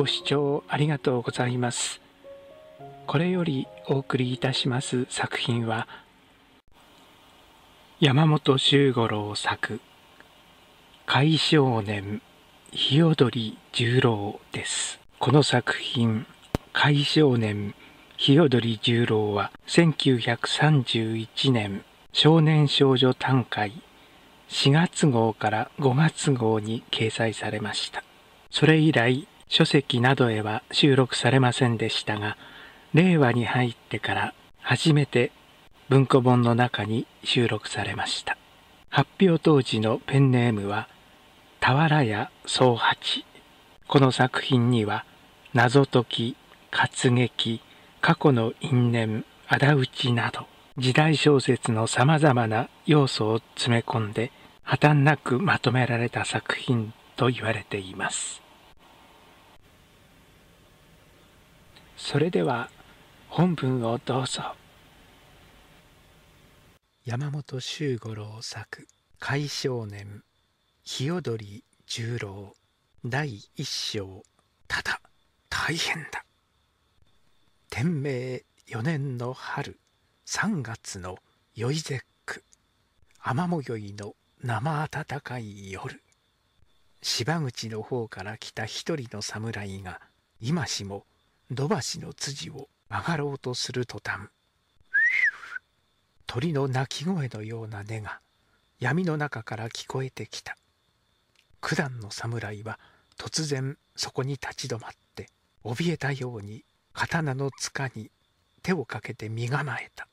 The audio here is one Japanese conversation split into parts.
ご視聴ありがとうございます。これよりお送りいたします作品は、山本周五郎作、海少年、日踊り十郎です。この作品、海少年、日踊り十郎は、1931年、少年少女短会、4月号から5月号に掲載されました。それ以来、書籍などへは収録されませんでしたが令和に入ってから初めて文庫本の中に収録されました発表当時のペンネームは俵屋宗八この作品には謎解き活劇過去の因縁仇討ちなど時代小説のさまざまな要素を詰め込んで破綻なくまとめられた作品と言われていますそれでは本文をどうぞ山本周五郎作「海少年日踊り十郎」第一章「ただ大変だ」天明四年の春三月の宵絶句雨もよいの生暖かい夜芝口の方から来た一人の侍が今しも土橋の辻を曲がろうとする途端鳥の鳴き声のような音が闇の中から聞こえてきた九段の侍は突然そこに立ち止まって怯えたように刀の塚に手をかけて身構えた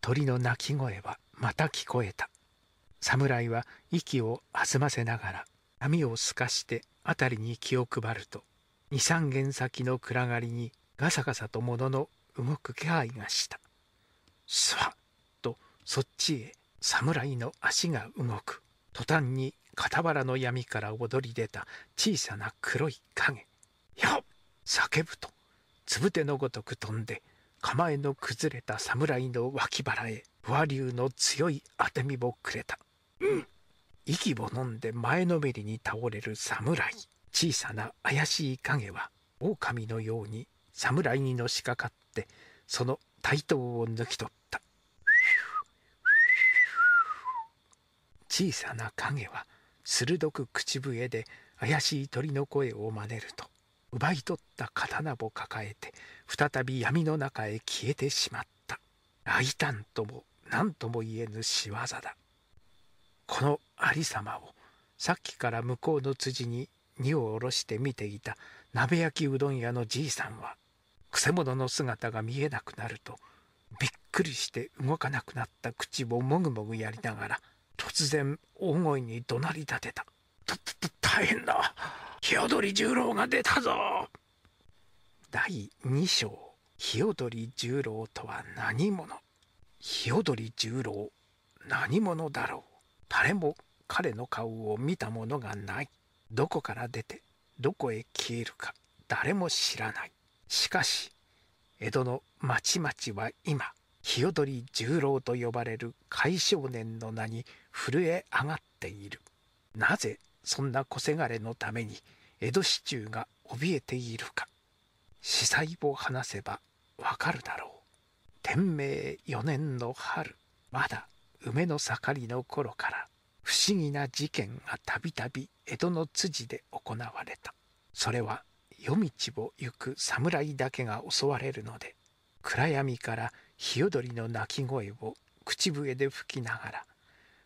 鳥の鳴き声はまた聞こえた侍は息を弾ませながら網を透かして辺りに気を配ると23軒先の暗がりにガサガサと物の動く気配がしたすわっとそっちへ侍の足が動く途端に傍らの闇から躍り出た小さな黒い影よっ叫ぶとつぶてのごとく飛んで構えの崩れた侍の脇腹へ和流の強い当て身をくれたうん息をのんで前のめりに倒れる侍小さな怪しい影は狼のように侍にのしかかってその対等を抜き取った小さな影は鋭く口笛で怪しい鳥の声を真似ると奪い取った刀を抱えて再び闇の中へ消えてしまった大胆とも何とも言えぬ仕業だこの有様をさっきから向こうの辻に荷を下ろして見ていた鍋焼きうどん屋のじいさんはくせ者の姿が見えなくなるとびっくりして動かなくなった口をもぐもぐやりながら突然大声に怒鳴り立てた「たた大変だひよどり十郎が出たぞ!」第2章「ひよどり十郎とは何者?」「ひよどり十郎何者だろう?」誰も彼の顔を見たものがない。どこから出てどこへ消えるか誰も知らないしかし江戸の町々は今日踊り十郎と呼ばれる海少年の名に震え上がっているなぜそんな小せがれのために江戸市中が怯えているか司祭を話せばわかるだろう天明4年の春まだ梅の盛りの頃から不思議な事件がたびたび江戸の辻で行われたそれは夜道を行く侍だけが襲われるので暗闇からひよどりの鳴き声を口笛で吹きながら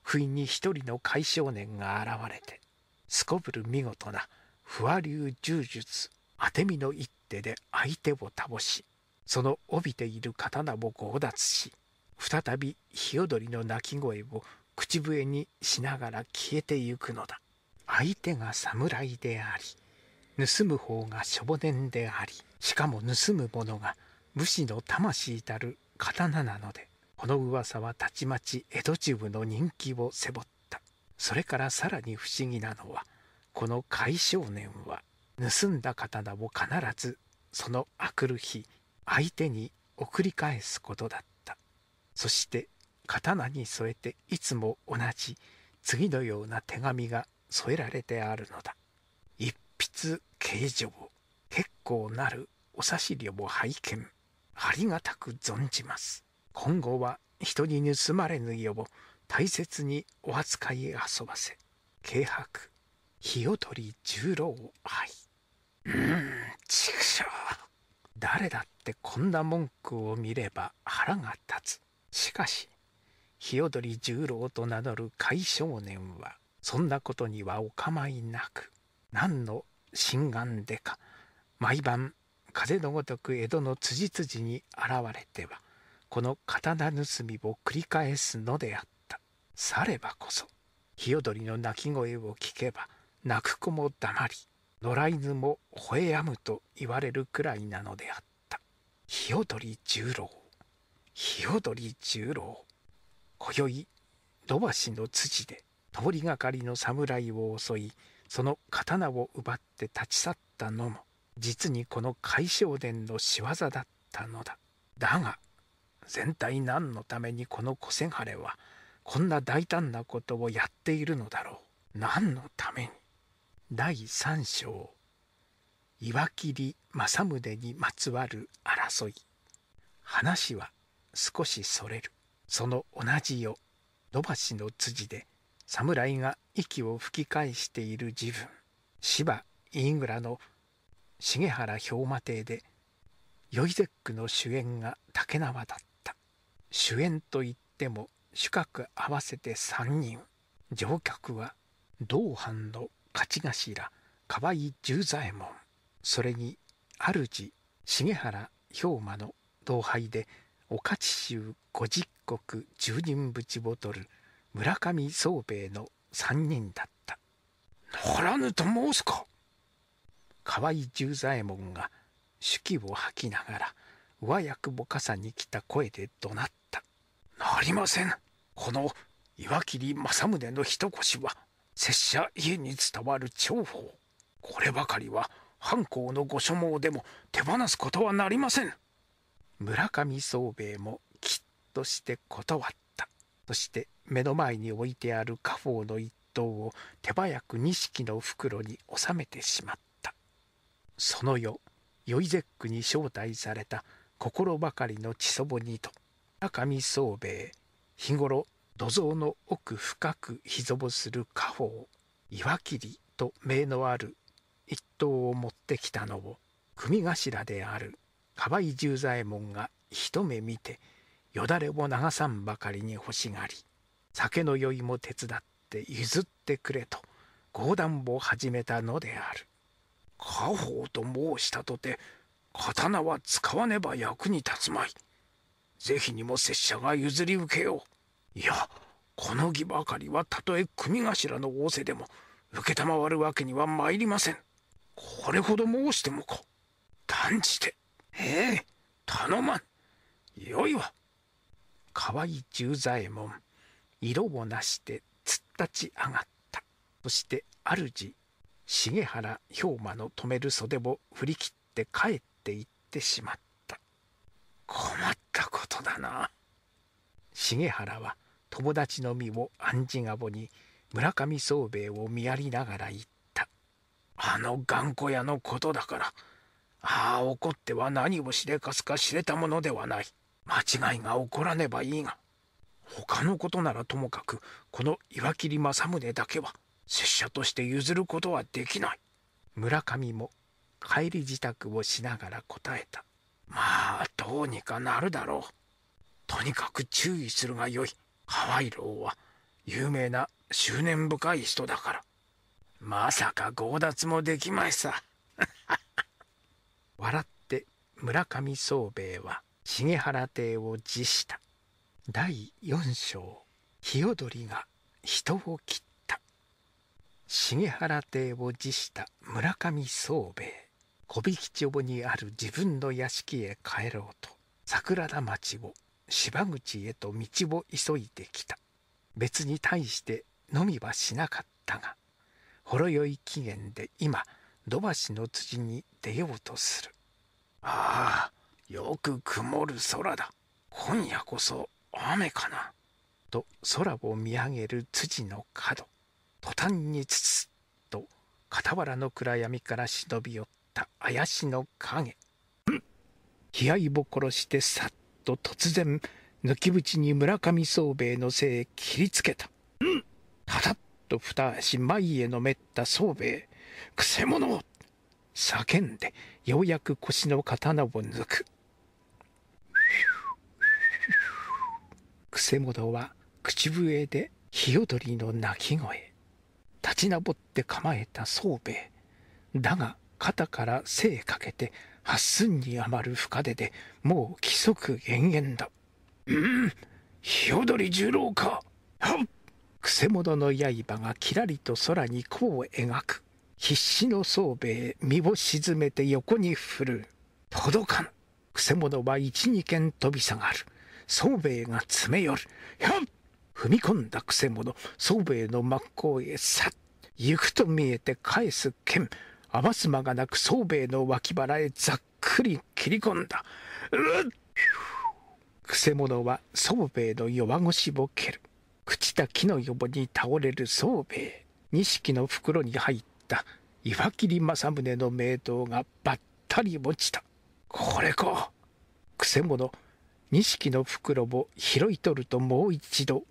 不意に一人の怪少年が現れてすこぶる見事な不和流柔術当て身の一手で相手を倒しその帯びている刀を強奪し再びひよどりの鳴き声を口笛にしながら消えてゆくのだ相手が侍であり盗む方が少年でありしかも盗む者が武士の魂たる刀なのでこの噂はたちまち江戸中部の人気を背負ったそれからさらに不思議なのはこの海少年は盗んだ刀を必ずそのあくる日相手に送り返すことだったそして刀に添えていつも同じ次のような手紙が添えられてあるのだ。一筆形状、結構なるお差し料を拝見、ありがたく存じます。今後は人に盗まれぬよう大切にお扱い遊ばせ、軽薄、火を取り十郎愛。うーん、畜生。誰だってこんな文句を見れば腹が立つ。しかし、日踊り十郎と名乗る斐少年はそんなことにはお構いなく何の心眼でか毎晩風のごとく江戸の辻々に現れてはこの刀盗みを繰り返すのであったさればこそ日踊りの鳴き声を聞けば泣く子も黙り野良犬も吠えやむと言われるくらいなのであった日踊り十郎日踊り十郎今宵土橋の辻で通りがかりの侍を襲いその刀を奪って立ち去ったのも実にこの海正伝の仕業だったのだだが全体何のためにこの小せがれはこんな大胆なことをやっているのだろう何のために第三章岩切政宗にまつわる争い話は少しそれるその同じ夜土橋の辻で侍が息を吹き返している自分芝飯倉の重原兵馬亭でヨイゼックの主演が竹縄だった主演といっても主角合わせて3人乗客は同藩の勝頭河合十左衛門それに主重原兵馬の同輩で御徒衆五十石十人ぶちボトル村上宗兵衛の三人だったならぬと申すか河合十左衛門が手記を吐きながら上役ぼかさに来た声で怒鳴ったなりませんこの岩切政宗の一腰は拙者家に伝わる重宝こればかりは藩校の御所望でも手放すことはなりません村上宗兵衛もきっとして断ったそして目の前に置いてある家宝の一頭を手早く錦の袋に収めてしまったその夜ゼ絶句に招待された心ばかりの血祖母にと村上宗兵衛日頃土蔵の奥深くぞぼする家宝岩切と名のある一頭を持ってきたのを組頭である河合十左衛門が一目見てよだれを流さんばかりに欲しがり酒の酔いも手伝って譲ってくれと講談を始めたのである家宝と申したとて刀は使わねば役に立つまい是非にも拙者が譲り受けよういやこの儀ばかりはたとえ組頭の仰せでも承るわけには参りませんこれほど申してもか断じてへえ頼まんよいわ河合十左衛門色をなして突っ立ち上がったそして主重原兵馬の止める袖を振り切って帰っていってしまった困ったことだな重原は友達の身を暗示籠に村上宗兵衛を見やりながら言ったあの頑固屋のことだからああ怒っては何をしでかすか知れたものではない間違いが起こらねばいいが他のことならともかくこの岩切政宗だけは拙者として譲ることはできない村上も帰り支度をしながら答えたまあどうにかなるだろうとにかく注意するがよいハワイロは有名な執念深い人だからまさか強奪もできまいさ笑って村上宗兵衛は重原邸を辞した第四章日踊が人を切った重原邸を辞した村上宗兵衛小引町にある自分の屋敷へ帰ろうと桜田町を芝口へと道を急いできた別に対して飲みはしなかったがほろ酔い期限で今土橋の辻に出ようとするああよく曇る空だ今夜こそ雨かなと空を見上げる辻の角途端につつっと傍らの暗闇から忍び寄った怪しの影ん悲哀を殺してさっと突然抜き縁に村上宗兵衛の背へ切りつけたんたたっと二足前へのめった宗兵衛くせ者叫んでようやく腰の刀を抜くくせ者は口笛でヒヨドリの鳴き声立ち上って構えた宗兵衛だが肩から背かけて八寸に余る深手でもう規則厳々だうんひよどり十郎かはっくせ者の刃がきらりと空に弧を描く必死の宗兵衛身を沈めて横に振る届かぬくせ者は一二軒飛び下がる宗兵衛が詰め寄るひょん踏み込んだくせ者宗兵衛の真っ向へさっ行くと見えて返す剣余す間がなく宗兵衛の脇腹へざっくり切り込んだうっくせ者は宗兵衛の弱腰を蹴る朽ちた木の横に倒れる宗兵衛錦の袋に入ったった岩切政宗の名刀がばったり落ちたこれかくせ者錦の袋を拾い取るともう一度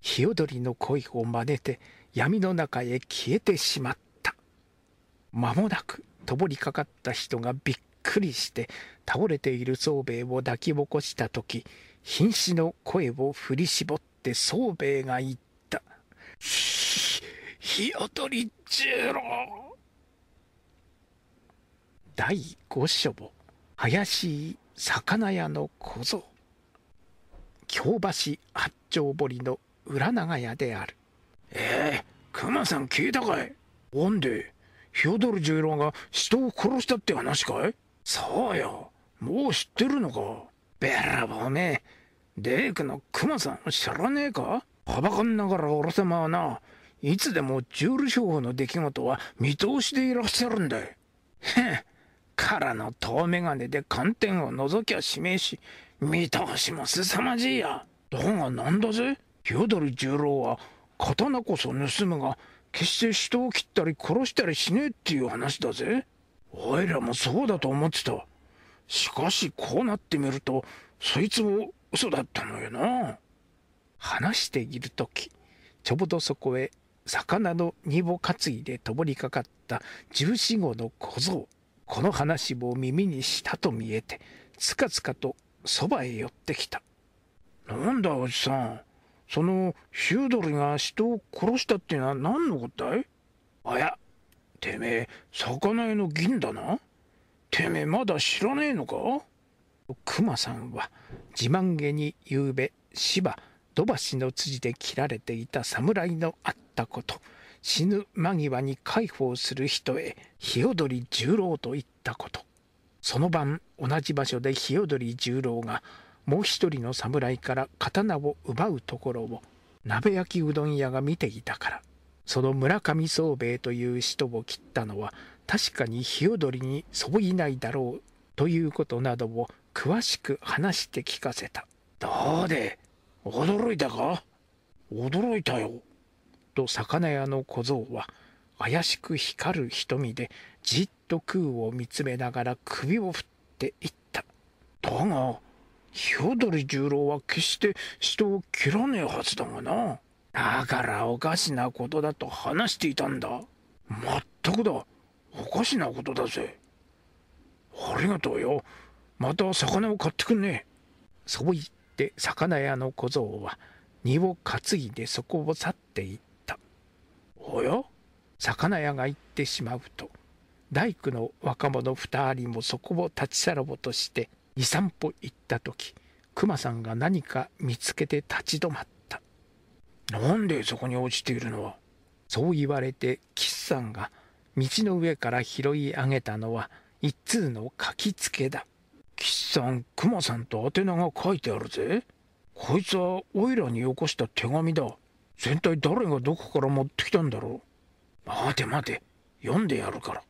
ヒヨドリの恋を真似て闇の中へ消えてしまった間もなくとぼりかかった人がびっくりして倒れている宗兵衛を抱き起こした時瀕死の声を振り絞って宗兵衛が言った。日を取り十郎第五書母林魚屋の小僧京橋八丁堀の裏長屋であるええ熊さん聞いたかいおんでヒョドル十郎が人を殺したって話かいそうよもう知ってるのかべらぼうめデークの熊さん知らねえかはばかんながら俺様はないつでもジュール商法の出来事は見通しでいらっしゃるんだい。へん。からの遠眼鏡で寒天を覗きゃしめし、見通しも凄まじいや。だがなんだぜドル十郎は刀こそ盗むが、決して人を切ったり殺したりしねえっていう話だぜ。おいらもそうだと思ってた。しかしこうなってみると、そいつも嘘だったのよな。話しているとき、ちょうどそこへ魚の荷を担いでともりかかった十四号の小僧この話も耳にしたと見えてつかつかとそばへ寄ってきたなんだおじさんそのヒュードルが人を殺したってのは何のことだいあやてめえ魚屋の銀だなてめえまだ知らねえのか熊さんは自慢げにゆうべ芝土橋の辻で切られていた侍のあっったこと死ぬ間際に介抱する人へよどり十郎と言ったことその晩同じ場所でよどり十郎がもう一人の侍から刀を奪うところを鍋焼きうどん屋が見ていたからその村上宗兵衛という人を切ったのは確かによどりにそういないだろうということなどを詳しく話して聞かせた。どうで驚いたか驚いたよ。と魚屋の小僧は怪しく光る瞳でじっと空を見つめながら首を振っていっただがヒョドリ十郎は決して人を切らねえはずだがなだからおかしなことだと話していたんだまったくだおかしなことだぜありがとうよまた魚を買ってくんねえそう言って魚屋の小僧は荷を担いでそこを去っていったおよ魚屋が行ってしまうと大工の若者2人もそこを立ちさらぼとして23歩行った時熊さんが何か見つけて立ち止まった「なんでそこに落ちているのは?」そう言われて岸さんが道の上から拾い上げたのは一通の書きつけだ岸さん熊さんと宛名が書いてあるぜこいつはおいらによこした手紙だ全体誰がどこから持ってきたんだろう待て待て読んでやるから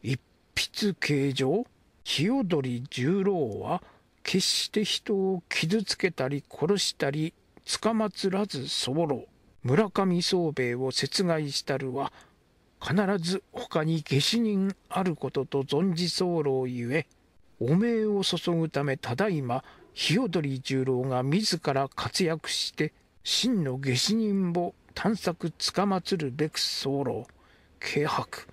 一筆形状清鳥十郎は決して人を傷つけたり殺したりつかまつらずそぼろ村上宗兵衛を殺害したるは必ず他に下死人あることと存じ候ゆえ汚名を注ぐためただいま清鳥十郎が自ら活躍して真の下死人を探索つかまつるべく候軽薄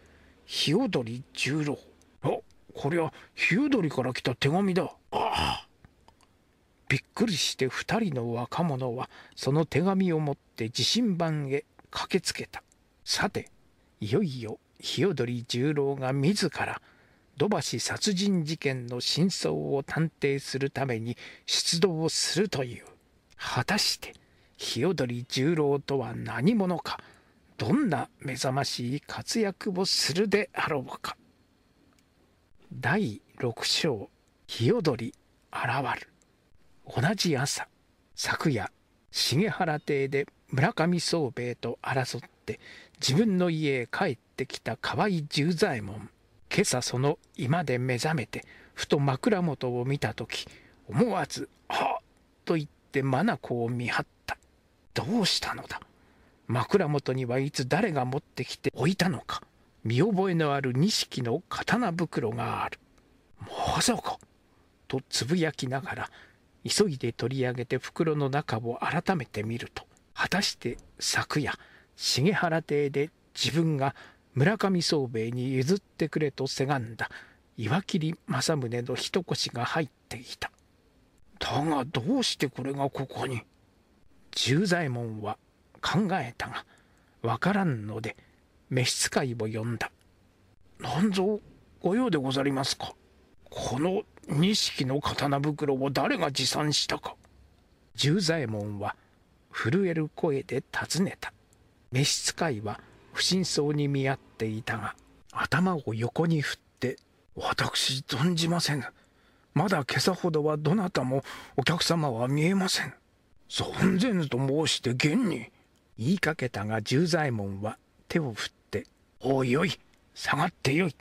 日踊り十郎あこりゃ日踊りから来た手紙だああびっくりして二人の若者はその手紙を持って地震盤へ駆けつけたさていよいよ日踊り十郎が自ら土橋殺人事件の真相を探偵するために出動するという果たして清取十郎とは何者かどんな目覚ましい活躍をするであろうか第六章「清取現る」同じ朝昨夜重原邸で村上宗兵衛と争って自分の家へ帰ってきた河合十左衛門今朝その居間で目覚めてふと枕元を見た時思わず「はっ!」と言って眼を見張った。どうしたのだ枕元にはいつ誰が持ってきて置いたのか見覚えのある錦の刀袋があるまさかとつぶやきながら急いで取り上げて袋の中を改めて見ると果たして昨夜重原邸で自分が村上宗兵衛に譲ってくれとせがんだ岩切政宗の一腰が入っていただがどうしてこれがここに十左衛門は考えたがわからんので召使いを呼んだ何ぞご用でござりますかこの錦の刀袋を誰が持参したか十左衛門は震える声で尋ねた召使いは不審そうに見合っていたが頭を横に振って「私存じませんまだ今朝ほどはどなたもお客様は見えません」存ぜぬと申して現に。言いかけたが十左衛門は手を振って、おいおい、下がってよい。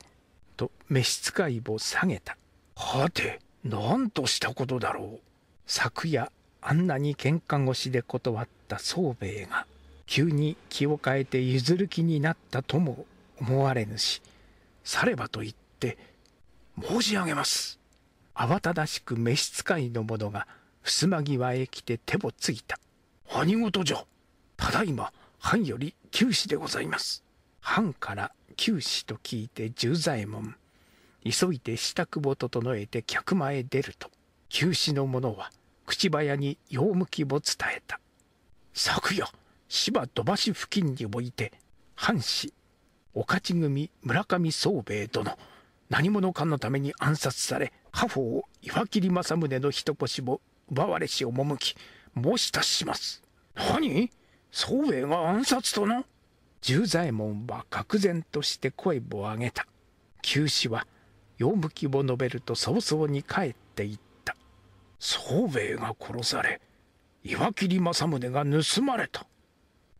と召使いを下げた。はて、何としたことだろう。昨夜、あんなに喧嘩越しで断った宗兵衛が、急に気を変えて譲る気になったとも思われぬし、さればと言って、申し上げます。慌ただしく召使いの者が、襖際へ来て手をついた。何事じゃただいま、藩より九死でございます。藩から九死と聞いて十左衛門。急いで支度を整えて客間へ出ると、九死の者は口早に用向きを伝えた。昨夜、芝土橋付近において、藩士、御徒組村上宗兵衛殿、何者かのために暗殺され、家宝を岩切政宗の一腰を奪われし赴き申し達します何宗兵衛が暗殺とな十左衛門は愕然として声を上げた急死は用向きを述べると早々に帰っていった宗兵衛が殺され岩切政宗が盗まれた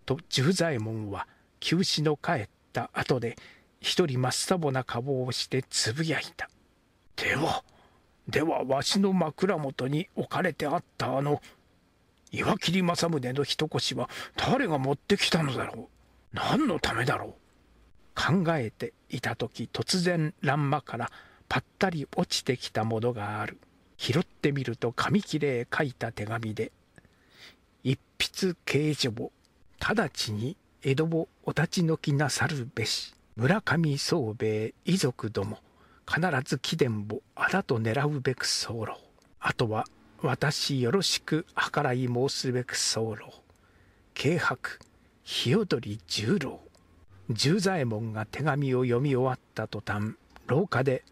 と十左衛門は急死の帰った後で一人真っさぼな顔をしてつぶやいたではではわしの枕元に置かれてあったあの岩切政宗の一腰は誰が持ってきたのだろう何のためだろう考えていた時突然欄間からぱったり落ちてきたものがある拾ってみると紙切れへ書いた手紙で「一筆掲示簿直ちに江戸をお立ち退きなさるべし村上宗兵衛遺族ども」必ず貴殿をあだと狙うべく候あとは私よろしく計らい申すべく候軽薄日踊十郎十左衛門が手紙を読み終わった途端廊下で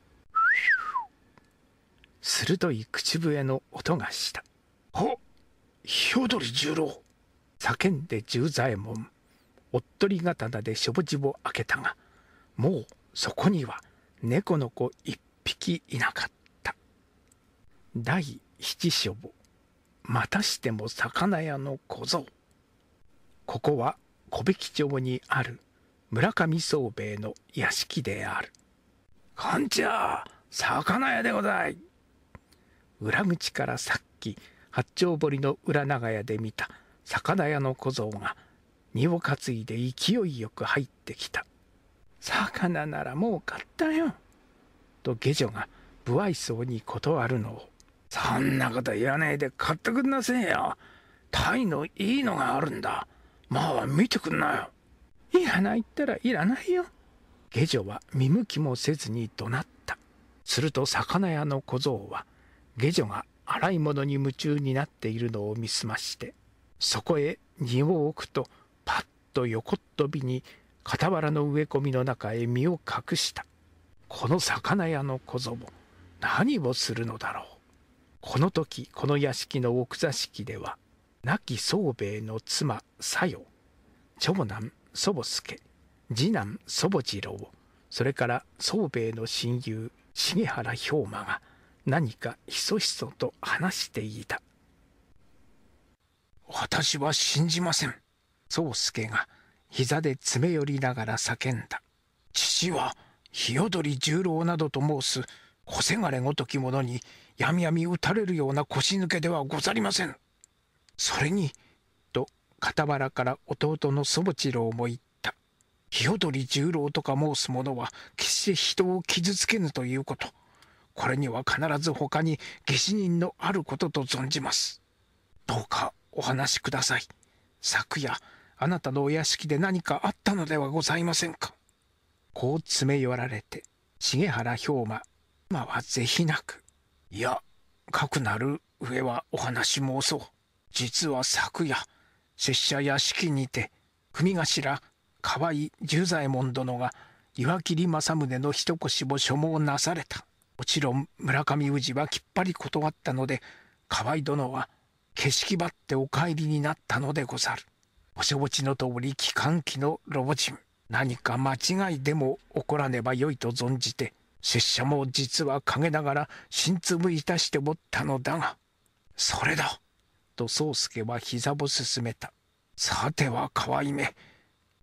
鋭い口笛の音がした「あひよどり十郎」叫んで十左衛門おっとり刀でしょぼじを開けたがもうそこには猫の子一匹いなかった第七書母またしても魚屋の小僧ここは小引町にある村上宗兵衛の屋敷であるこんちは魚屋でござい裏口からさっき八丁堀の裏長屋で見た魚屋の小僧が荷を担いで勢いよく入ってきた魚ならもう買ったよ。と下女が不愛想に断るのを。そんなこと言わないで買ってくんなせえよ。タイのいいのがあるんだ。まあ見てくんなよ。いらないったらいらないよ。下女は見向きもせずに怒鳴った。すると魚屋の小僧は下女が洗い物に夢中になっているのを見すましてそこへ荷を置くとパッと横っ飛びに傍らの植え込みの中へ身を隠した。この魚屋の小僧も何をするのだろう。この時、この屋敷の奥座敷では、亡き宗兵衛の妻、佐よ、長男、祖母助、次男、祖母次郎、それから宗兵衛の親友、重原兵馬が何かひそひそと話していた。私は信じません。宗助が膝で詰め寄りながら叫んだ。父は、日踊り十郎などと申す、小せがれごとき者に、やみやみ打たれるような腰抜けではござりません。それに、と、傍らから弟の祖母次郎も言った。日踊り十郎とか申す者は、決して人を傷つけぬということ。これには必ず他に下死人のあることと存じます。どうかお話しください。昨夜、あなたのお屋敷で何かあったのではございませんか。こう詰め寄られて、重原兵馬、今は是非なく。いや、かくなる上はお話もそう。実は昨夜、拙者屋敷にて、組頭、河合十左衛門殿が、岩切政宗の一腰を所望なされた。もちろん村上氏はきっぱり断ったので、河合殿は、景色ばってお帰りになったのでござる。お承知の通り機関機のロボ人何か間違いでも起こらねばよいと存じて拙者も実は陰ながら心粒いたしておったのだがそれだと宗介は膝を進めたさては河合め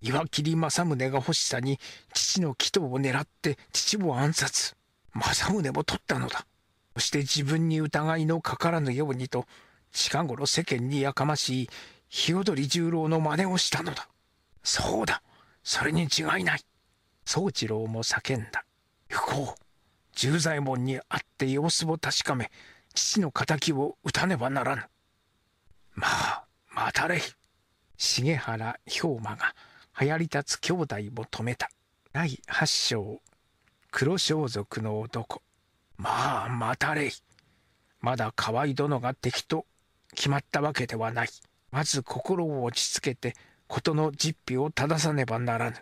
岩切政宗が欲しさに父の祈祷を狙って父を暗殺政宗も取ったのだそして自分に疑いのかからぬようにと近頃世間にやかましい日踊り十郎の真似をしたのだ。そうだ、それに違いない。宗一郎も叫んだ。行こう。十左衛門に会って様子を確かめ、父の仇を討たねばならぬ。まあ、待たれい。重原兵馬が流行り立つ兄弟を止めた。第八章、黒装束の男。まあ、待たれい。まだ河合殿が敵と決まったわけではない。まず心を落ち着けて事の実費を正さねばならぬ。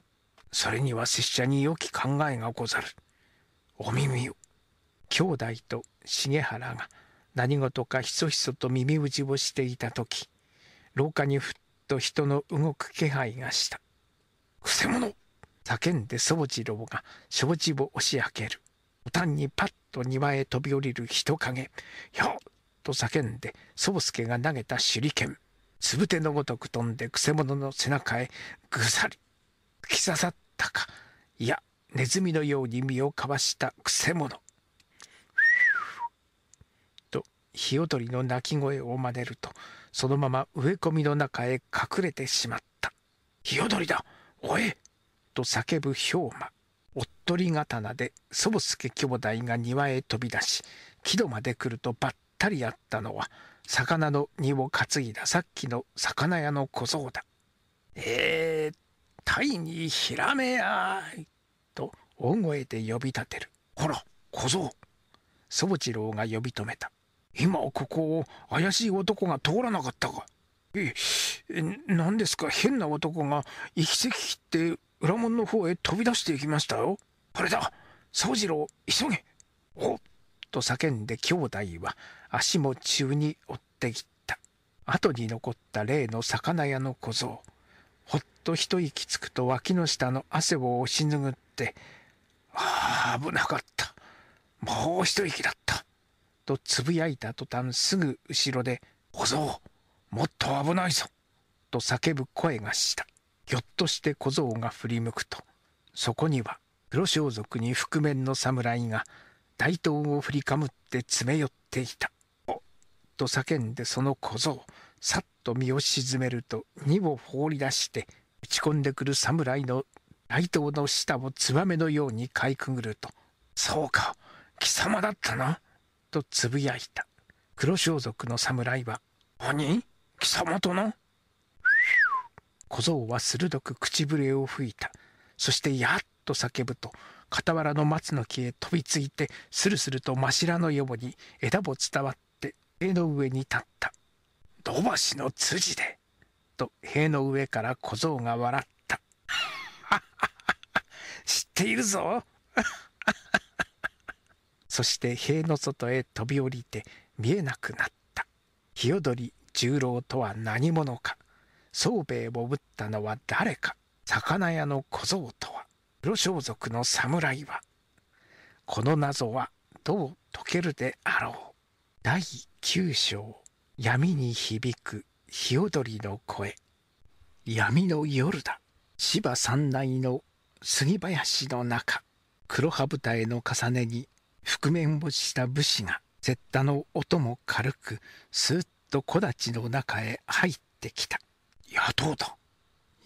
それには拙者に良き考えがござる。お耳を。兄弟と重原が何事かひそひそと耳打ちをしていた時廊下にふっと人の動く気配がした「くせ者!」叫んで宗次郎が障子を押し開ける途端にパッと庭へ飛び降りる人影「ひょっ!」と叫んで宗助が投げた手裏剣つぶてのごとく飛んでくせ者の背中へぐさり突き刺さったかいやネズミのように身をかわしたくせ者とひよドりの鳴き声を真似るとそのまま植え込みの中へ隠れてしまった「ひよドりだおえ!」と叫ぶ氷馬おっとり刀で祖母助兄弟が庭へ飛び出し木戸まで来るとばったり会ったのは魚の荷を担いださっきの魚屋の小僧だ。えー、タイにひらめやいと大声で呼び立てる。ほら、小僧宗次郎が呼び止めた。今ここを怪しい男が通らなかったか。え、何ですか変な男が行き先切って裏門の方へ飛び出していきましたよ。これだ宗次郎急げおっと叫んで兄弟は足も宙に追っていった後に残った例の魚屋の小僧ほっと一息つくと脇の下の汗を押し拭って「ああ危なかったもう一息だった」とつぶやいた途端すぐ後ろで「小僧もっと危ないぞ」と叫ぶ声がしたひょっとして小僧が振り向くとそこには黒装束に覆面の侍が大刀を振りかむって詰め寄っていた。と叫んでその小僧さっと身を沈めると荷を放り出して打ち込んでくる侍の大刀の下をツバメのようにかいくぐると「そうか貴様だったな」とつぶやいた黒装束の侍は「何貴様とな?」小僧は鋭く口笛を吹いたそしてやっと叫ぶと傍らの松の木へ飛びついてスルスルと柱のように枝を伝わっ塀の上に立った土橋の辻でと塀の上から小僧が笑った 知っているぞ そして塀の外へ飛び降りて見えなくなった日踊り十郎とは何者か宗兵衛を撃ったのは誰か魚屋の小僧とは黒装束の侍はこの謎はどう解けるであろう第9章闇に響く日踊りの声闇の夜だ芝三内の杉林の中黒羽舞への重ねに覆面をした武士が絶太の音も軽くスーッと木立の中へ入ってきた「野党だ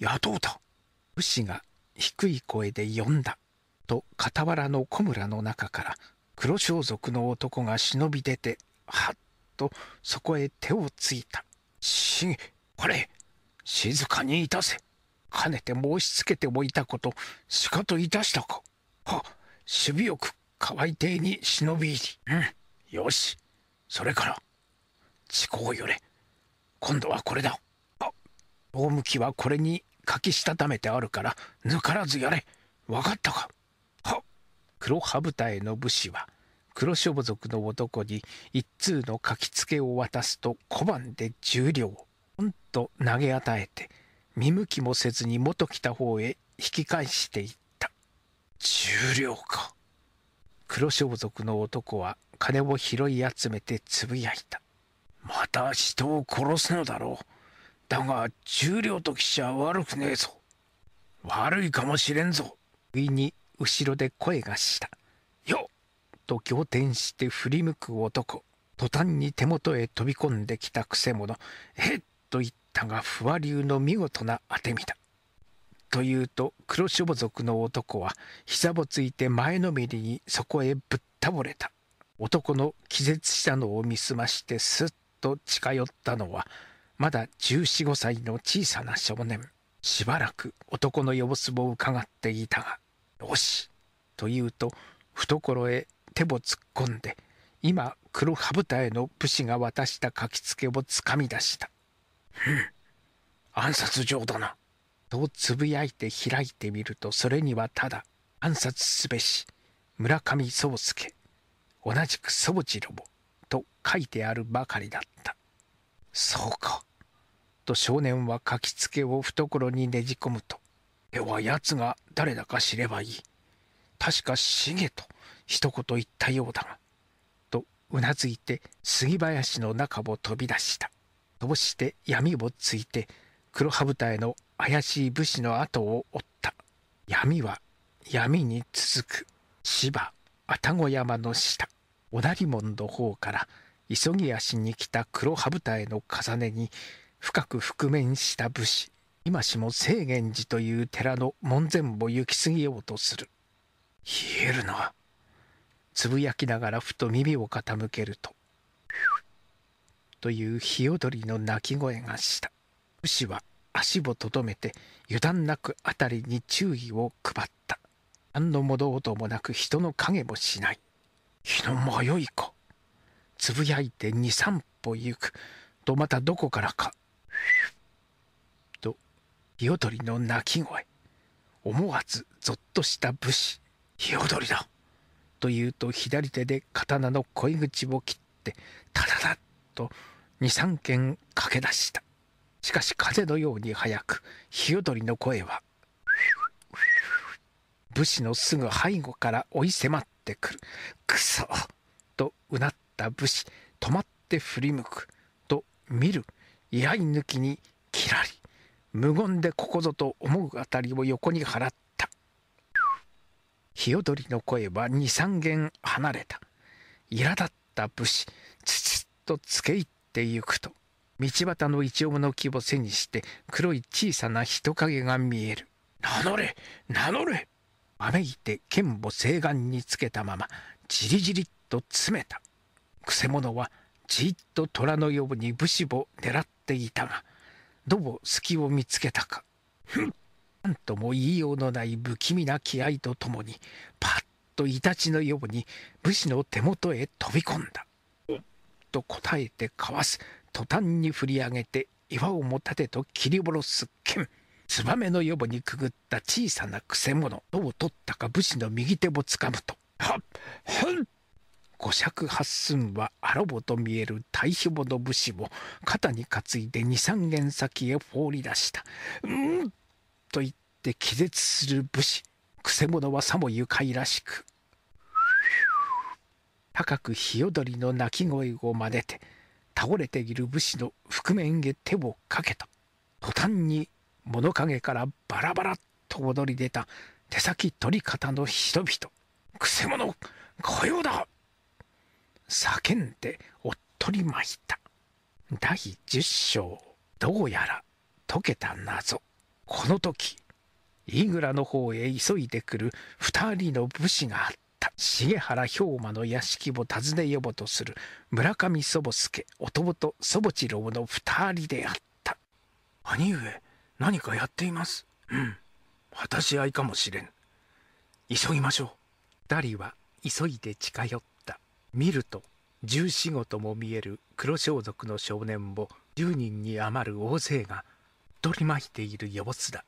野党だ」武士が低い声で呼んだと傍らの小村の中から黒装束の男が忍び出てはっとそこへ手をついた。しこれ、静かにいたせ。かねて申しつけておいたこと、しかといたしたか。は、守備よく河合邸に忍び入り。うん、よし。それから、地をよれ。今度はこれだ。あ、大向きはこれに書きしたためてあるから、ぬからずやれ。わかったか。は、黒羽豚への武士は、黒装束の男に一通の書きつけを渡すと小判で十両ポンと投げ与えて見向きもせずに元来た方へ引き返していった十両か黒装束の男は金を拾い集めてつぶやいたまた人を殺すのだろうだが十両ときちゃ悪くねえぞ悪いかもしれんぞ不意に後ろで声がしたと仰天して振り向く男途端に手元へ飛び込んできたくせ者へっと言ったが不破流の見事な当て身だ。というと黒しぼ族の男は膝をついて前のめりにそこへぶっ倒れた男の気絶したのを見すましてすっと近寄ったのはまだ1415歳の小さな少年しばらく男の様子を伺っていたが「よし!」と言うと懐へ手を突っ込んで今黒羽蓋への武士が渡した書きつけをつかみ出した「ふん暗殺状だな」とつぶやいて開いてみるとそれにはただ暗殺すべし村上宗介同じく宗次郎と書いてあるばかりだったそうかと少年は書きつけを懐にねじ込むとでは奴が誰だか知ればいい確か重と一言言ったようだが、とうなずいて杉林の中を飛び出した。どうして闇をついて黒羽舞への怪しい武士の後を追った。闇は闇に続く芝愛宕山の下な成門の方から急ぎ足に来た黒羽舞への重ねに深く覆面した武士今しも清源寺という寺の門前を行き過ぎようとする。冷えるのはつぶやきながらふと耳を傾けると「というヒヨドリの鳴き声がした牛は足をとどめて油断なく辺りに注意を配った何の戻音もなく人の影もしない日の迷いかつぶやいて23歩行くとまたどこからかとひよどりの鳴き声思わずぞっとした武士ひよどりだというと左手で刀の鯉口を切ってタダダッと23軒駆け出したしかし風のように速くヒヨドリの声は武士のすぐ背後から追い迫ってくるクソとうなった武士止まって振り向くと見る居合抜きにキラリ無言でここぞと思うあたりを横に払ってひよどりの声は二三軒離れた。苛立った武士、つつっとつけ入ってゆくと、道端の一応の木を背にして黒い小さな人影が見える。名乗れ名乗れわめいて剣を西岸につけたまま、じりじりっと詰めた。くせ者はじっと虎のように武士を狙っていたが、どう隙を見つけたか。ふっ何とも言いようのない不気味な気合とともにパッとイタチのように武士の手元へ飛び込んだ。と答えてかわす途端に振り上げて岩をもたてと切り下ろす剣ツバメの予母にくぐった小さなくせ者どう取ったか武士の右手をつかむとはっはん五尺八寸はあろぼと見える大規模の武士を肩に担いで二三軒先へ放り出した。うんと言って気絶する武士くせ者はさも愉快らしく高くひよどりの鳴き声を真似て倒れている武士の覆面へ手をかけた途端に物陰からバラバラと踊り出た手先取り方の人々くせ者御用だ叫んでおっとりまいた第10章どうやら解けた謎この時飯倉の方へ急いでくる2人の武士があった重原兵馬の屋敷を訪ねよぼとする村上祖母助弟祖母次郎の2人であった兄上何かやっていますうん果たし合いかもしれん急ぎましょう二人は急いで近寄った見ると十四五とも見える黒装束の少年を十人に余る大勢が取り巻いている様子だ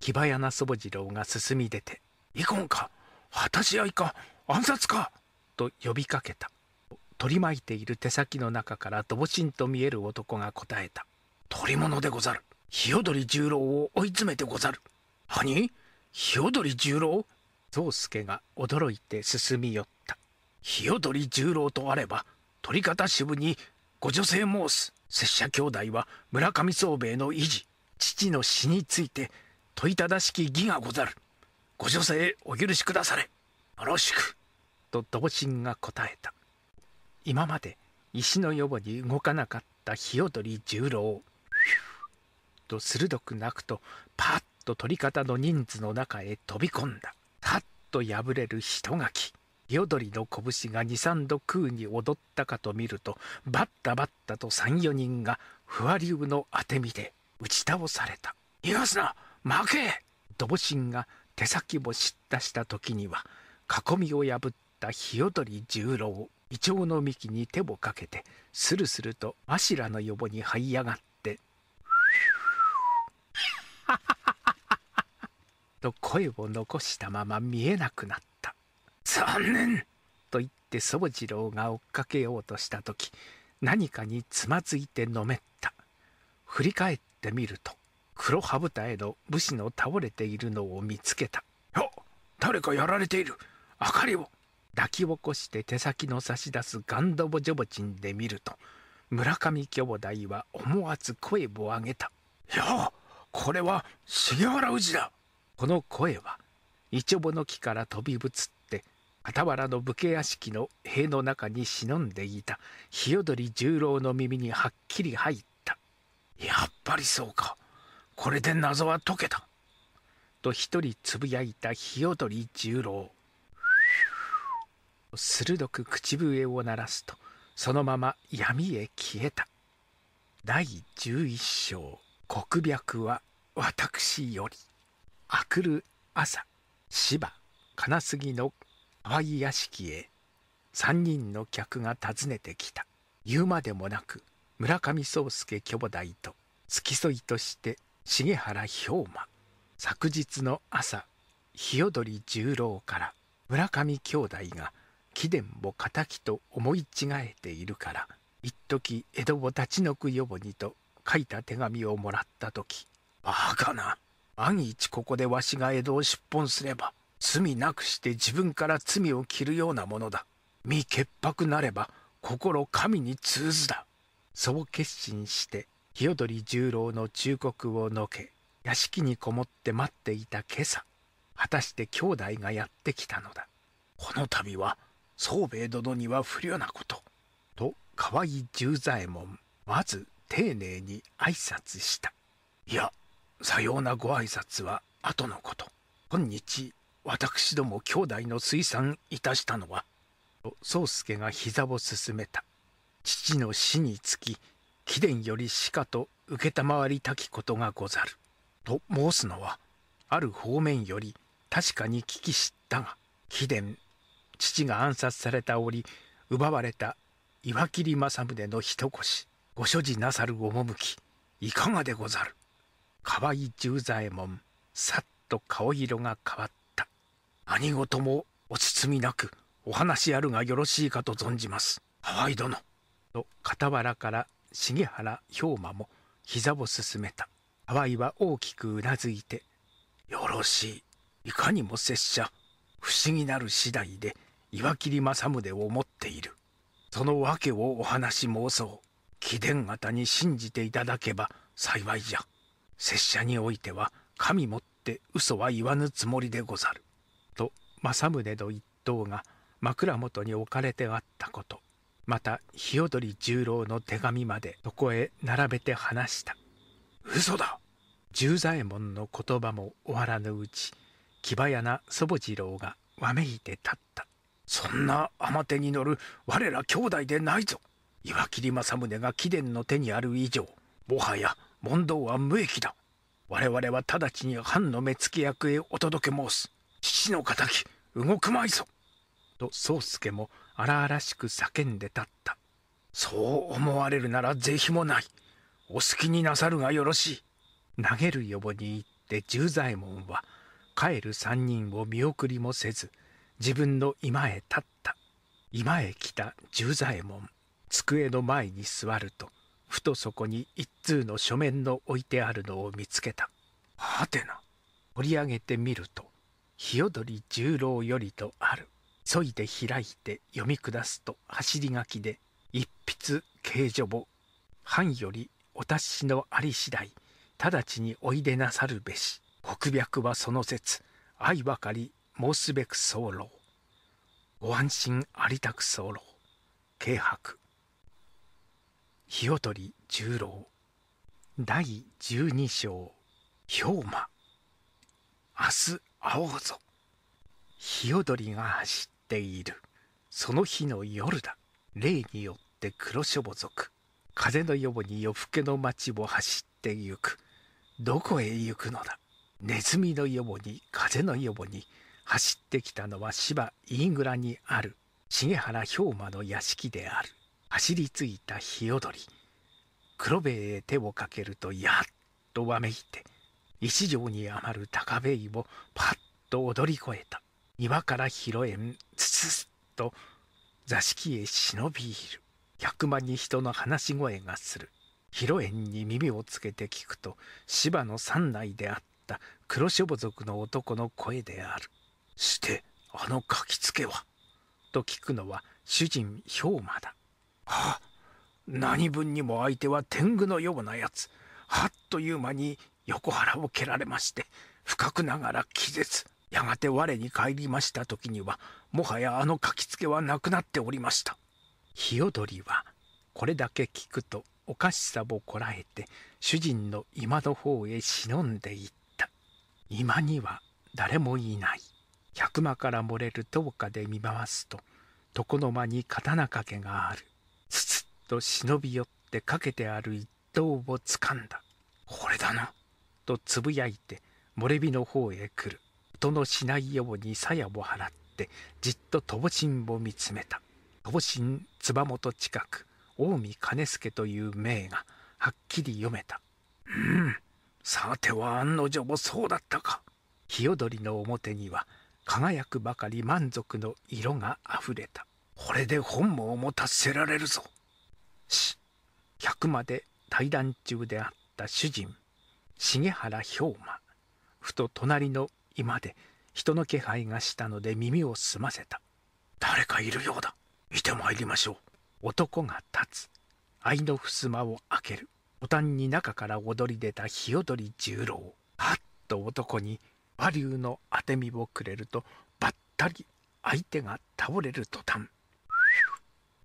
木早な那そぼ次郎が進み出て「遺言か果たし合いか暗殺か!」と呼びかけた取り巻いている手先の中からどぼしんと見える男が答えた「取り物でござる日踊十郎を追い詰めてござる」「何日踊十郎?」宗介が驚いて進み寄った「日踊十郎とあれば取り方支部にご女性申す」拙者兄弟は村上宗兵衛の維持父の死について問いただしき義がござる。ご女性お許しくだされ。よろしく。と同心が答えた。今まで石の予防に動かなかった日り十郎。と鋭く鳴くとパッと取り方の人数の中へ飛び込んだ。パっと破れる人垣。踊りの拳が二三度空に踊ったかと見るとバッタバッタと三四人が不破流の当て身で打ち倒された逃がすな負けドボシンが手先を叱咤した時には囲みを破った日よどり十郎イチョウの幹に手をかけてスルスルとアシラの横に這い上がって「と声を残したまま見えなくなった「残念!」と言って宗次郎が追っかけようとした時何かにつまずいてのめった振り返っしてみると黒羽豚への武士の倒れているのを見つけた「よ誰かやられている明かりを!」抱き起こして手先の差し出すガンドボジョボチンで見ると村上兄弟は思わず声を上げた「よこれは重原氏だ!」この声はイチョボの木から飛び移って傍らの武家屋敷の塀の中に忍んでいた日踊り十郎の耳にはっきり入った。やっぱりそうかこれで謎は解けたと一人つぶやいた日踊り十郎鋭く口笛を鳴らすとそのまま闇へ消えた第11章「国白は私より」あくる朝芝金杉の淡い屋敷へ3人の客が訪ねてきた言うまでもなく村上宗介兄弟と付き添いとして重原兵馬昨日の朝日踊り十郎から村上兄弟が貴殿を敵と思い違えているから一時江戸を立ち退くようにと書いた手紙をもらった時バカな万一ここでわしが江戸を出奔すれば罪なくして自分から罪を着るようなものだ身潔白なれば心神に通ずだそう決心して清取十郎の忠告をのけ屋敷にこもって待っていた今朝果たして兄弟がやってきたのだこの度は宗兵衛殿には不慮なことと河合十左衛門まず丁寧に挨拶したいやさようなご挨拶は後のこと今日私ども兄弟の推算いたしたのはと宗介が膝をすすめた父の死につき貴殿よりしかと承りたきことがござる」と申すのはある方面より確かに聞き知ったが貴殿父が暗殺された折奪われた岩切政宗の一腰ご所持なさる趣いかがでござる河合十左衛門さっと顔色が変わった何事もお包みなくお話あるがよろしいかと存じます河合殿と傍らから重原兵馬も膝を進めた。河合は大きくうなずいて、よろしい。いかにも拙者、不思議なる次第で岩切政宗を思っている。その訳をお話申そう。貴殿方に信じていただけば幸いじゃ。拙者においては神もって嘘は言わぬつもりでござる。と、政宗の一党が枕元に置かれてあったこと、また日り十郎の手紙までそこへ並べて話した嘘だ十左衛門の言葉も終わらぬうち木早な祖母次郎がわめいて立ったそんな天手に乗る我ら兄弟でないぞ岩切政宗が貴殿の手にある以上もはや問答は無益だ我々は直ちに藩の目付役へお届け申す父の敵動くまいぞと宗助も荒々しく叫んで立った。そう思われるなら是非もない。お好きになさるがよろしい。投げる予防に行って十左衛門は帰る三人を見送りもせず自分の居間へ立った。居間へ来た十左衛門。机の前に座るとふとそこに一通の書面の置いてあるのを見つけた。はてな。掘り上げてみると「ひよどり十郎より」とある。急いで開いて読み下すと走り書きで一筆形序簿藩よりお達しのあり次第直ちにおいでなさるべし北白はその説愛ばかり申すべく候ご安心ありたく候軽薄日を取り十郎第十二章氷馬明日会おうぞ日踊りが走ったているその日の夜だ霊によって黒書母族風のように夜更けの街を走ってゆくどこへ行くのだネズミのように風のように走ってきたのは芝飯倉にある重原兵馬の屋敷である走りついた日踊り黒兵衛へ手をかけるとやっとわめいて一条に余る高塀をパッと踊り越えた庭から拾えんつつと座敷へ忍び入る百万に人の話し声がする披露宴に耳をつけて聞くと芝の山内であった黒書ぼ族の男の声であるしてあの書きつけはと聞くのは主人兵馬だはあ何分にも相手は天狗のようなやつはっという間に横腹を蹴られまして深くながら気絶やがて我に帰りました時にはもはやあの書きつけはなくなっておりましたひよどりはこれだけ聞くとおかしさをこらえて主人の居間の方へ忍んでいった居間には誰もいない百間から漏れる灯火で見回すと床の間に刀掛けがあるつつっと忍び寄ってかけてある一刀をつかんだこれだなとつぶやいて漏れ火の方へ来る音のしないように鞘を払ってじっととぼしんを見つめたとぼしんもと近く近江兼助という名がはっきり読めたうんさては案の定もそうだったか日踊りの表には輝くばかり満足の色があふれたこれで本望も達せられるぞし百まで対談中であった主人重原兵馬ふと隣の居で人の気配がしたので耳を澄ませた誰かいるようだ見てまいりましょう男が立つ愛の襖を開けるボタンに中から踊り出た日踊り十郎はっと男に馬竜の当て身をくれるとばったり相手が倒れる途端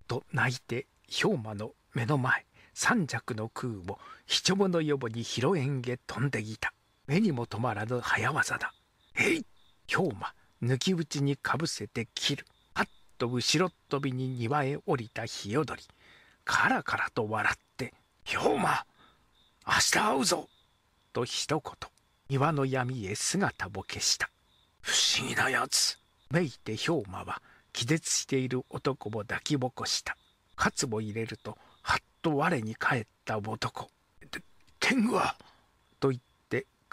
と泣いて氷馬の目の前三尺の空をひちょの予母に広縁へ飛んでいた目にも止まらぬ早業だへい氷馬抜き打ちにかぶせて切るあっと後ろ飛びに庭へ降りたひよどりカラカラと笑って「氷馬明日会うぞ!」と一言庭の闇へ姿を消した不思議なやつめいて氷馬は気絶している男を抱きぼこしたツを入れるとはっと我に返った男天狗は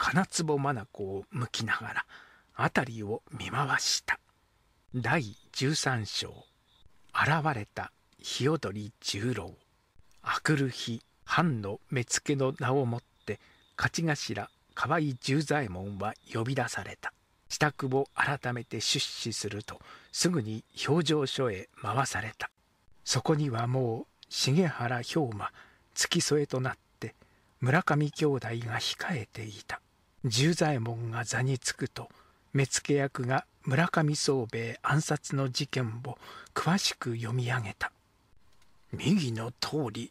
金坪眼を向きながら辺りを見回した第13章現れた日踊り十郎あくる日藩の目付の名をもって勝頭河合十左衛門は呼び出された支度を改めて出資するとすぐに表情所へ回されたそこにはもう重原兵馬付き添えとなって村上兄弟が控えていた十左衛門が座につくと目付役が村上宗兵衛暗殺の事件を詳しく読み上げた右の通り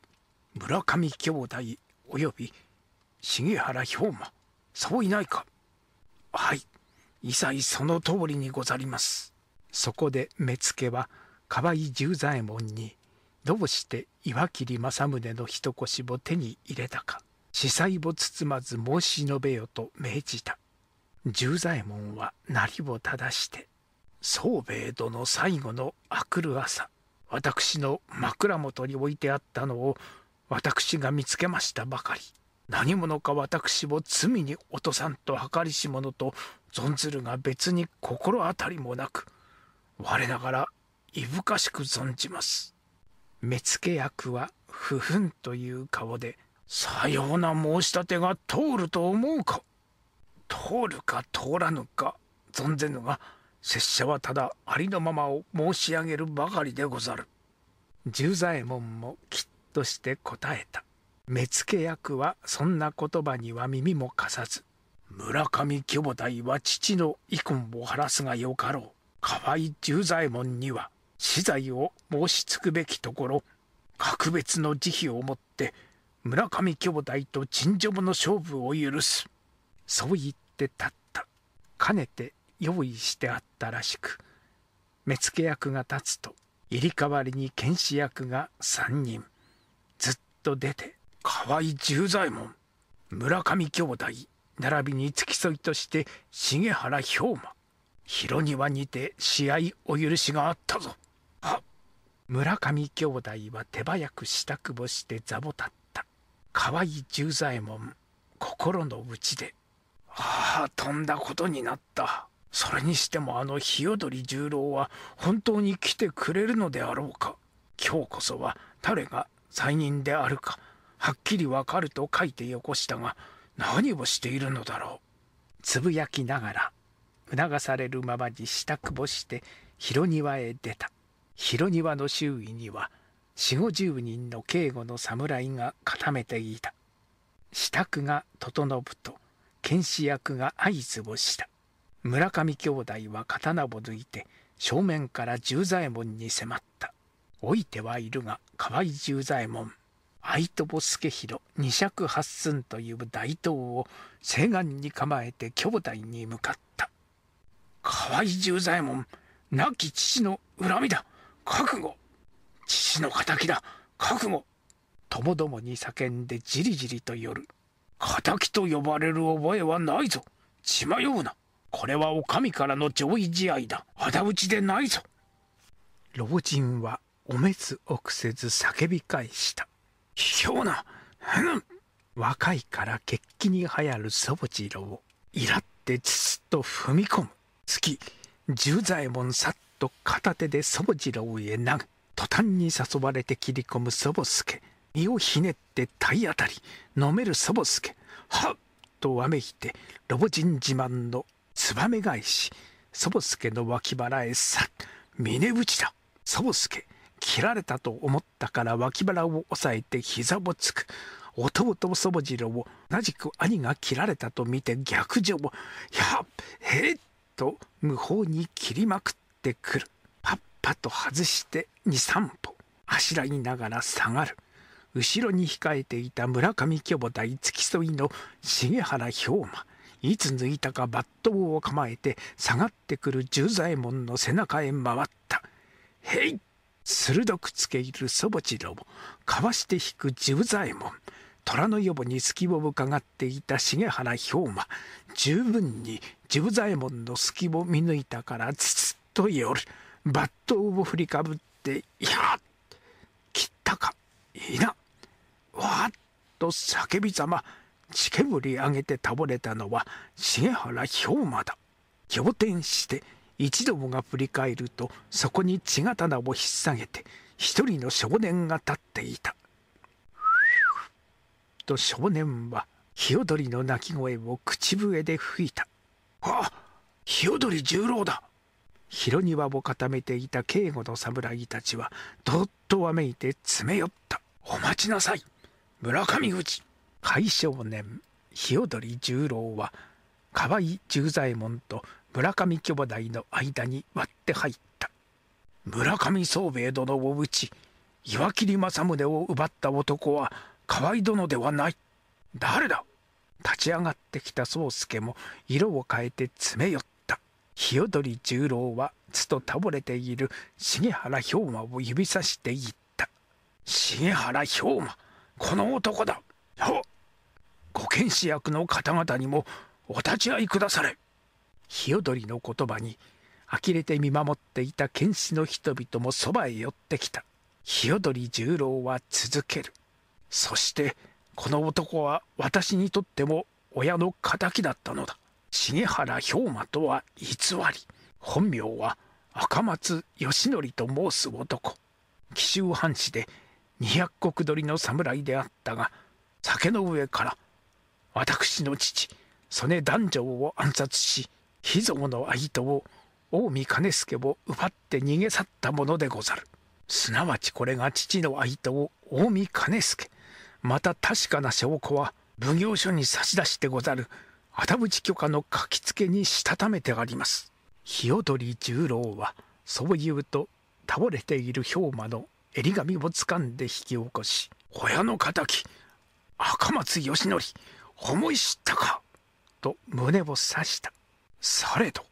村上兄弟および重原兵馬そういないかはい一切その通りにござりますそこで目付は河合十左衛門にどうして岩切政宗の一腰を手に入れたか司祭を包まず申し述べよと命じた十左衛門はなりを正して宗兵衛殿最後のあくる朝私の枕元に置いてあったのを私が見つけましたばかり何者か私を罪に落とさんと計りし者と存ずるが別に心当たりもなく我ながらいぶかしく存じます目付役は不んという顔でさような申し立てが通ると思うか通るか通らぬか存ぜぬが拙者はただありのままを申し上げるばかりでござる十左衛門もきっとして答えた目付役はそんな言葉には耳も貸さず村上巨弟は父の遺恨を晴らすがよかろう河合十左衛門には死罪を申しつくべきところ格別の慈悲をもって村上兄弟と陳情もの勝負を許す。そう言って立った。かねて用意してあったらしく、目付役が立つと、入り代わりに剣士役が3人。ずっと出て、河合十左衛門、村上兄弟、並びに付き添いとして重原兵馬。広庭にて試合お許しがあったぞ。村上兄弟は手早く支度をして座を立っ河合十左衛門心の内でああ飛んだことになったそれにしてもあの日踊十郎は本当に来てくれるのであろうか今日こそは誰が罪人であるかはっきりわかると書いてよこしたが何をしているのだろうつぶやきながら促されるままに支度をして広庭へ出た広庭の周囲には四五十人の警護の侍が固めていた支度が整ぶと剣士役が合図をした村上兄弟は刀を抜いて正面から十左衛門に迫った老いてはいるが河合十左衛門相友助弘二尺八寸という大刀を西岸に構えて兄弟に向かった河合十左衛門亡き父の恨みだ覚悟父の敵だ覚悟ともどもに叫んでじりじりと夜ると呼ばれる覚えはないぞ血迷うなこれはお上からの上位試合だ仇討ちでないぞ老人はおめつ臆くせず叫び返した卑怯な、うん、若いから決起に流行る祖母次郎をイラってつっと踏み込む月十左衛門さっと片手で祖母次郎へ投げ途端に誘われて切り込むそぼすけ身をひねって体当たり飲めるそぼすけはっとわめいてロボ人自慢のツバメ返しそぼすけの脇腹へさっ峰打ちだそぼすけ切られたと思ったから脇腹を押さえて膝をつく弟そぼ次郎を同じく兄が切られたと見て逆上を「やっへっ!」と無法に切りまくってくるパッパと外して23歩走らいながら下がる後ろに控えていた村上兄大付き添いの重原兵馬いつ抜いたか抜刀を構えて下がってくる十左衛門の背中へ回った「へい!」鋭くつけ入る祖母次郎かわして引く十左衛門虎の予防に隙を伺っていた重原兵馬十分に十左衛門の隙を見抜いたからつつっと寄る抜刀を振りかぶっして「いや切ったかいいな」わっと叫びざま血けぶり上げて倒れたのは重原兵馬だ仰天して一度もが振り返るとそこに血刀を引っ提げて一人の少年が立っていた。と少年はヒヨドリの鳴き声を口笛で吹いた。あヒヨドリ十郎だ広庭を固めていた警護の侍たちはどっとわめいて詰め寄ったお待ちなさい村上口海少年日踊十郎は河合十左衛門と村上兄弟の間に割って入った村上宗兵衛殿を討ち岩切政宗を奪った男は河合殿ではない誰だ立ち上がってきた宗助も色を変えて詰め寄った日踊十郎はつと倒れている重原兵馬を指さしていった重原兵馬この男だっご剣士役の方々にもお立ち会いくだされどりの言葉に呆れて見守っていた剣士の人々もそばへ寄ってきたどり十郎は続けるそしてこの男は私にとっても親の敵だったのだ重原兵馬とは偽り本名は赤松義則と申す男紀州藩士で二百石取りの侍であったが酒の上から私の父曽根男女を暗殺し秘蔵の相手を近江兼助を奪って逃げ去ったものでござるすなわちこれが父の相手を近江兼助また確かな証拠は奉行所に差し出してござる仇討許可の書きつけにしたためてあります。日踊り十郎はそう言うと倒れている兵馬の襟紙を掴んで引き起こし「親の敵赤松義則思い知ったか!」と胸を刺したされど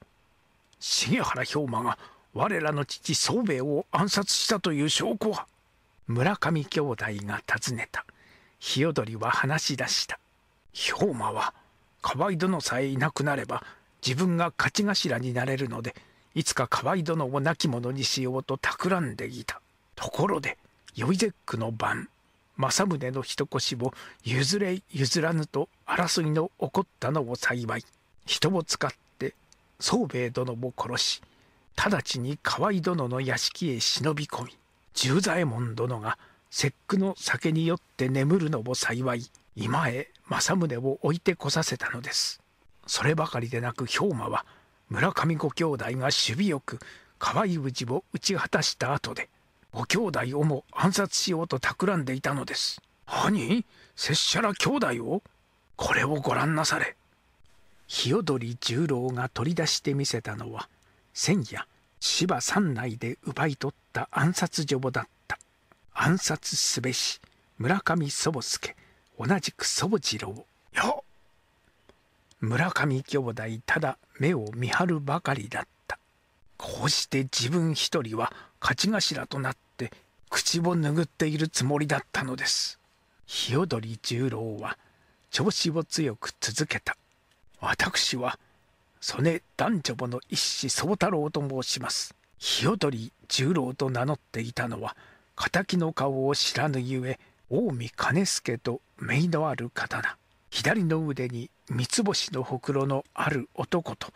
重原兵馬が我らの父宗兵衛を暗殺したという証拠は村上兄弟が尋ねた日踊りは話し出した兵馬は「河合殿さえいなくなれば自分が勝ち頭になれるのでいつか河合殿を亡き者にしようと企んでいたところでゼ絶句の晩政宗の人腰を譲れ譲らぬと争いの起こったのを幸い人を使って宗兵衛殿を殺し直ちに河合殿の屋敷へ忍び込み十左衛門殿が節句の酒によって眠るのを幸い今へ政宗を置いてこさせたのですそればかりでなく兵馬は村上ご兄弟が守備よく河合氏を打ち果たした後でご兄弟をも暗殺しようと企んでいたのです何拙者ら兄弟をこれをご覧なされ日踊十郎が取り出してみせたのは千夜芝三内で奪い取った暗殺女房だった暗殺すべし村上祖母助同じく宗次郎よ村上兄弟ただ目を見張るばかりだったこうして自分一人は勝ち頭となって口を拭っているつもりだったのです日取十郎は調子を強く続けた私は曽根男女母の一子宗太郎と申します日取十郎と名乗っていたのは敵の顔を知らぬゆえ近江兼助と姪のある刀左の腕に三つ星のほくろのある男と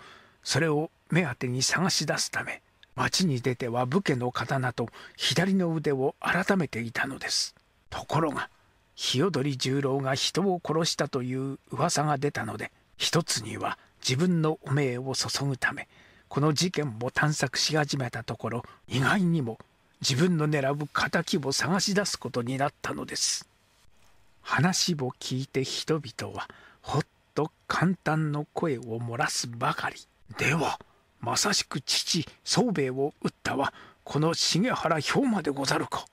それを目当てに探し出すため町に出ては武家の刀と左の腕を改めていたのですところが日踊十郎が人を殺したという噂が出たので一つには自分の汚名を注ぐためこの事件も探索し始めたところ意外にも自分の狙う敵を探し出すことになったのです話を聞いて人々はほっと簡単の声を漏らすばかりではまさしく父宗兵衛を撃ったはこの重原兵馬でござるか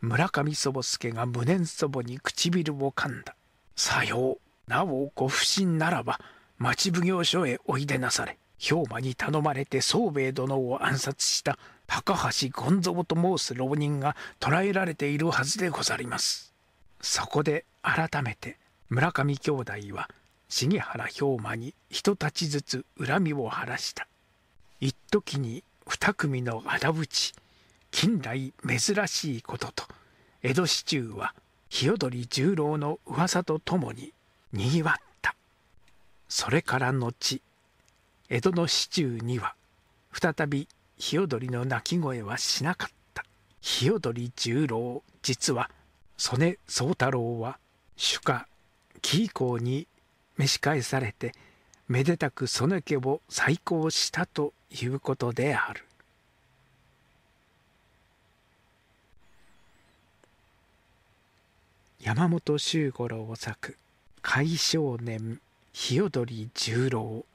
村上祖母助が無念祖母に唇を噛んださようなおご不審ならば町奉行所へおいでなされ兵馬に頼まれて宗兵衛殿を暗殺した高橋権蔵と申す浪人が捕らえられているはずでござります。そこで改めて村上兄弟は重原兵馬に一太刀ずつ恨みを晴らした。一時に二組の仇討ち、近来珍しいことと、江戸市中は日踊十郎の噂とともににぎわった。それから後、江戸の市中には再びヒヨドリの鳴き声はしなかった。ヒヨドリ十郎、実は、曽根宗太郎は、主家、紀以降に召し返されて、めでたく曽根家を再興したということである。山本周五郎作「海少年日踊十郎」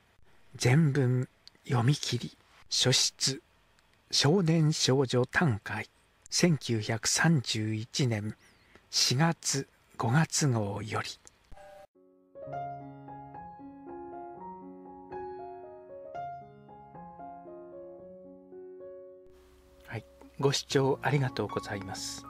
全文読み切り書室少年少女短歌1931年4月5月号よりはいご視聴ありがとうございます。